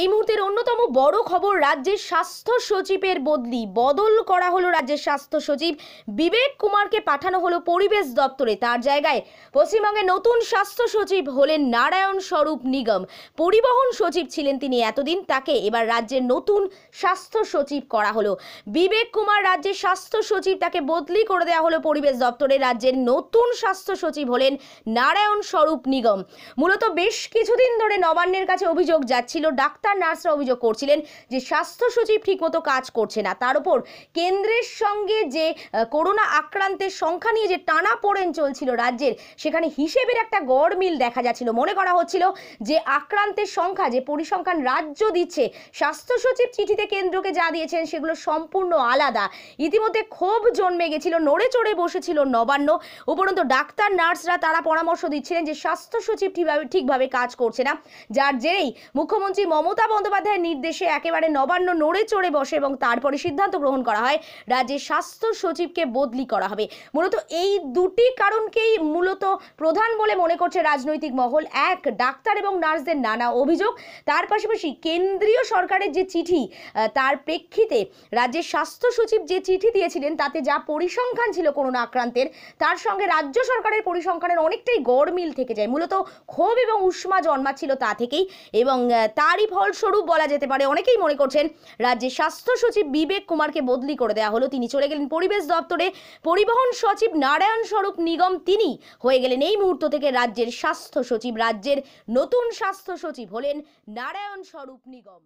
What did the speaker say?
এই মুহূর্তের অন্যতম বড় খবর রাজ্যের স্বাস্থ্য সচিবের বদলি বদল করা হলো রাজ্যের স্বাস্থ্য সচিব বিবেক কুমারকে পাঠানো হলো পরিবেশ দপ্তরে তার জায়গায় পশ্চিমবঙ্গে নতুন স্বাস্থ্য সচিব হলেন নারায়ণ স্বরূপ নিগম পরিবহন সচিব ছিলেন তিনি এতদিন তাকে এবার রাজ্যের নতুন স্বাস্থ্য সচিব করা হলো বিবেক কুমার রাজ্যের স্বাস্থ্য সচিব তাকে বদলি করে দেওয়া হলো পরিবেশ দপ্তরে রাজ্যের নতুন স্বাস্থ্য সচিব হলেন নারায়ণ স্বরূপ নিগম মূলত বেশ কিছুদিন ধরে নবান্নের কাছে অভিযোগ যাচ্ছিল ডাক ডাক্তার নার্সরা অভিযোগ করছিলেন যে স্বাস্থ্য সচিব ঠিকমতো কাজ করছে না তার উপর কেন্দ্রের সঙ্গে যে করোনা আক্রান্তের সংখ্যা নিয়ে যে টানা পড়েন চলছিল রাজ্যের সেখানে হিসেবের একটা গড় মিল দেখা যাচ্ছিল মনে করা হচ্ছিল যে আক্রান্তের সংখ্যা যে পরিসংখ্যান রাজ্য দিচ্ছে স্বাস্থ্য সচিব চিঠিতে কেন্দ্রকে যা দিয়েছেন সেগুলো সম্পূর্ণ আলাদা ইতিমধ্যে ক্ষোভ জন্মে গেছিল নড়ে চড়ে বসেছিল নবান্ন উপরন্ত ডাক্তার নার্সরা তারা পরামর্শ দিচ্ছিলেন যে স্বাস্থ্য সচিব ঠিকভাবে ঠিকভাবে কাজ করছে না যার জেরেই মুখ্যমন্ত্রী মমতা মমতা বন্দ্যোপাধ্যায়ের নির্দেশে একেবারে নবান্ন নড়ে চড়ে বসে এবং তারপরে সিদ্ধান্ত গ্রহণ করা হয় রাজ্যের স্বাস্থ্য সচিবকে বদলি করা হবে মূলত এই দুটি কারণকেই মূলত প্রধান বলে মনে করছে রাজনৈতিক মহল এক ডাক্তার এবং নার্সদের নানা অভিযোগ তার পাশাপাশি কেন্দ্রীয় সরকারের যে চিঠি তার প্রেক্ষিতে রাজ্যের স্বাস্থ্য সচিব যে চিঠি দিয়েছিলেন তাতে যা পরিসংখ্যান ছিল করোনা আক্রান্তের তার সঙ্গে রাজ্য সরকারের পরিসংখ্যানের অনেকটাই গড়মিল থেকে যায় মূলত ক্ষোভ এবং উষ্মা জন্মাচ্ছিল তা থেকেই এবং তারই ফলস্বরূপ বলা যেতে পারে অনেকেই মনে করছেন রাজ্যের স্বাস্থ্য সচিব বিবেক কুমারকে বদলি করে দেওয়া হলো তিনি চলে গেলেন পরিবেশ দপ্তরে পরিবহন সচিব নারায়ণ স্বরূপ নিগম তিনি হয়ে গেলেন এই মুহূর্ত থেকে রাজ্যের স্বাস্থ্য সচিব রাজ্যের নতুন স্বাস্থ্য সচিব হলেন নারায়ণ স্বরূপ নিগম